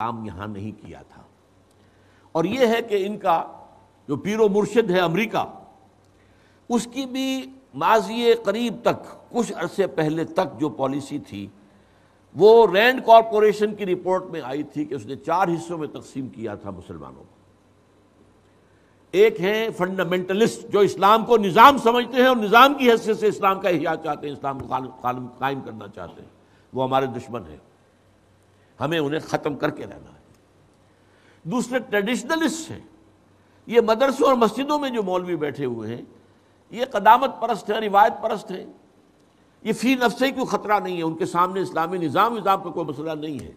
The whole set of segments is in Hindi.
काम यहां नहीं किया था और यह है कि इनका जो पीरो मुर्शिद है अमेरिका उसकी भी माजी करीब तक कुछ अरसे पहले तक जो पॉलिसी थी वो रैंड कॉरपोरेशन की रिपोर्ट में आई थी कि उसने चार हिस्सों में तकसीम किया था मुसलमानों को एक है फंडामेंटलिस्ट जो इस्लाम को निज़ाम समझते हैं और निज़ाम की हैसियत से इस्लाम का अहिया चाहते हैं इस्लाम को कायम करना चाहते हैं वो हमारे दुश्मन हैं हमें उन्हें ख़त्म करके रहना है दूसरे ट्रेडिशनलिस्ट हैं ये मदरसों और मस्जिदों में जो मौलवी बैठे हुए हैं ये कदामत परस्त हैं रिवायत परस्त हैं ये फ़ी नफसे कोई ख़तरा नहीं है उनके सामने इस्लामी निज़ाम निज़ाम का कोई मसला नहीं है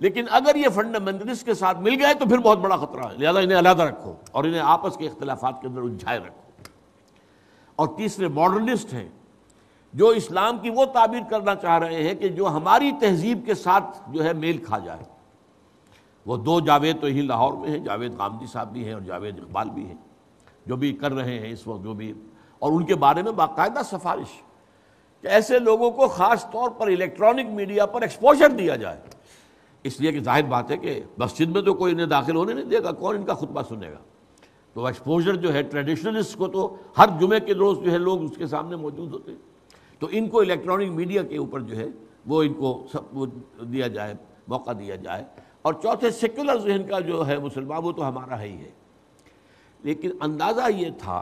लेकिन अगर ये फंडामेंटलिस्ट के साथ मिल गए तो फिर बहुत बड़ा ख़तरा है लिहाजा इन्हें अलहदा रखो और इन्हें आपस के अख्तिलाफ़ के अंदर उलझाए रखो और तीसरे मॉडर्निस्ट हैं जो इस्लाम की वो ताबीर करना चाह रहे हैं कि जो हमारी तहजीब के साथ जो है मेल खा जाए वो दो जावेद तो ही लाहौर में हैं जावेद गामदी साहब भी हैं और जावेद इकबाल भी हैं जो भी कर रहे हैं इस वक्त जो भी और उनके बारे में बाकायदा सिफारिश कि ऐसे लोगों को ख़ास तौर पर इलेक्ट्रॉनिक मीडिया पर एक्सपोजर दिया जाए इसलिए कि जाहिर बात है कि मस्जिद में तो कोई इन्हें दाखिल होने नहीं देगा कौन इनका खुतबा सुनेगा तो एक्सपोजर जो है ट्रेडिशनलिस्ट को तो हर जुमे के रोज़ जो है लोग उसके सामने मौजूद होते हैं तो इनको इलेक्ट्रॉनिक मीडिया के ऊपर जो है वो इनको सब वो दिया जाए मौका दिया जाए और चौथे सेकुलर जहन का जो है मुसलमान वो तो हमारा है ही है लेकिन अंदाज़ा ये था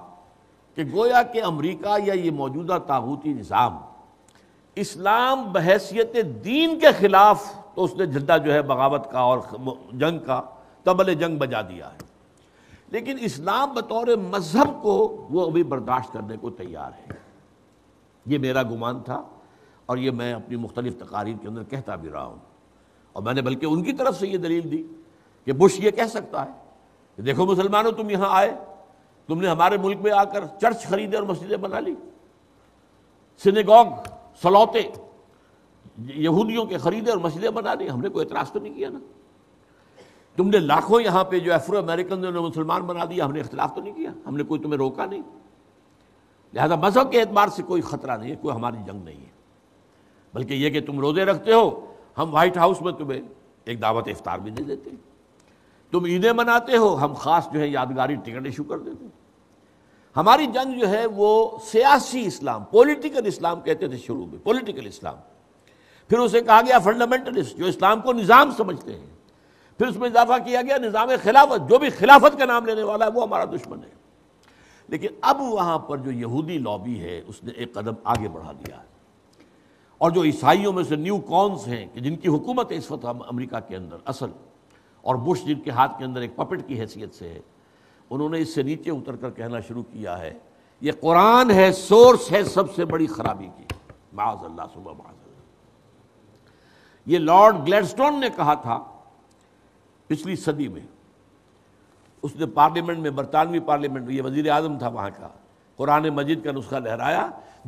कि गोया के अमरीका या ये मौजूदा ताबूती निज़ाम इस्लाम बहसीत दीन के ख़िलाफ़ तो उसने झंडा जो है बगावत का और जंग का तबल जंग बजा दिया है लेकिन इस्लाम बतौर मज़हब को वो अभी बर्दाश्त करने को तैयार है ये मेरा गुमान था और ये मैं अपनी मुख्तलिफ तकारीर के अंदर कहता भी रहा हूँ और मैंने बल्कि उनकी तरफ से ये दलील दी कि बुश ये कह सकता है कि देखो मुसलमानों तुम यहाँ आए तुमने हमारे मुल्क में आकर चर्च खरीदे और मस्जिदें बना ली सिनेगॉग सलौते यहूदियों के खरीदे और मस्जिदें बना ली हमने कोई एतराज़ तो नहीं किया ना तुमने लाखों यहाँ पे जो अफ्रो अमेरिकन ने मुसलमान बना दिया हमने इख्तलाफ तो नहीं किया हमने कोई तुम्हें रोका नहीं लिहाजा मज़हब के एतबार से कोई ख़तरा नहीं है कोई हमारी जंग नहीं है बल्कि यह कि तुम रोज़े रखते हो हम वाइट हाउस में तुम्हें एक दावत इफ्तार भी दे देते तुम ईदें मनाते हो हम ख़ास जो है यादगारी टिकट इशू कर देते हमारी जंग जो है वो सियासी इस्लाम पोलिटिकल इस्लाम कहते थे शुरू में पोलिटिकल इस्लाम फिर उसे कहा गया फंडामेंटलिस्ट जो इस्लाम को निज़ाम समझते हैं फिर उसमें इजाफा किया गया निज़ाम खिलाफत जो भी खिलाफत का नाम लेने वाला है वो हमारा दुश्मन है लेकिन अब वहाँ पर जो यहूदी लॉबी है उसने एक कदम आगे बढ़ा दिया है और जो ईसाइयों में से न्यू कॉन्स हैं कि जिनकी हुकूमत है इस वक्त अमरीका के अंदर असल और बुश जिनके हाथ के अंदर एक पपेट की हैसियत से है उन्होंने इससे नीचे उतर कर कहना शुरू किया है ये कुरान है सोर्स है सबसे बड़ी खराबी की माजल्ला सुबह माजल्ला ये लॉर्ड ग्लेडस्टोन ने कहा था पिछली सदी में उसने पार्लियामेंट में बरतानवी पार्लियामेंट में ये वजीर आजम था वहाँ का कुरान मजिद का नुस्खा लहराया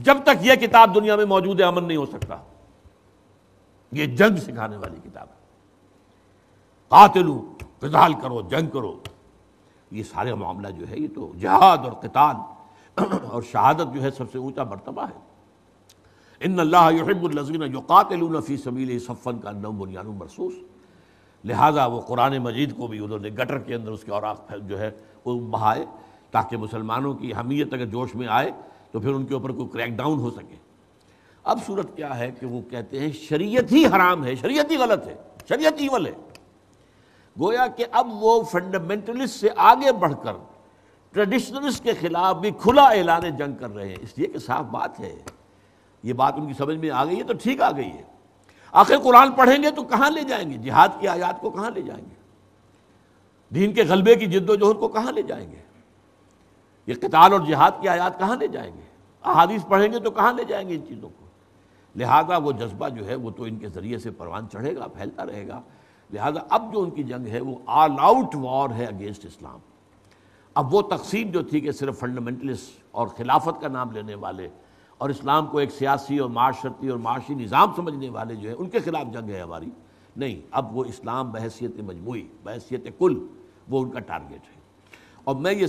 जब तक यह किताब दुनिया में मौजूद है अमन नहीं हो सकता ये जंग सिखाने वाली किताब है कातिलू कताल करो जंग करो ये सारे मामला जो है ये तो जहाद और कताल और शहादत जो है सबसे ऊंचा मरतबा है इन अल्लाह यहबुलजीन जो कातिलून फ़ी सबील सफ़न का नम बुनियान मरसूस लिहाजा वो कुरान मजीद को भी उन्होंने गटर के अंदर उसके और जो है वो बहाए ताकि मुसलमानों की अहमियत अगर जोश में आए तो फिर उनके ऊपर कोई क्रैकडाउन हो सके अब सूरत क्या है कि वो कहते हैं शरीयत ही हराम है शरीयत ही गलत है शरीयत ही वल है गोया कि अब वो फंडामेंटलिस्ट से आगे बढ़कर ट्रेडिशनलिस्ट के खिलाफ भी खुला ऐलान जंग कर रहे हैं इसलिए कि साफ बात है ये बात उनकी समझ में आ गई है तो ठीक आ गई है आखिर कुरान पढ़ेंगे तो कहाँ ले जाएंगे जिहाद की आयात को कहाँ ले जाएंगे दीन के गलबे की जिद्दोजहद को कहाँ ले जाएंगे ये कताल और जिहाद की आयात कहाँ ले जाएंगे अहादीस पढ़ेंगे तो कहाँ ले जाएंगे इन चीज़ों को लिहाजा वो जज्बा जो है वो तो इनके ज़रिए से परवान चढ़ेगा फैलता रहेगा लिहाजा अब जो उनकी जंग है वो ऑल आउट वॉर है अगेंस्ट इस्लाम अब वो तकसीम जो थी कि सिर्फ फंडामेंटलिस्ट और खिलाफत का नाम लेने वाले और इस्लाम को एक सियासी और माशरती और माशी निज़ाम समझने वाले जो है उनके ख़िलाफ़ जंग है हमारी नहीं अब वो इस्लाम बहसीत मजमू बहसीत कुल वो उनका टारगेट है और मैं ये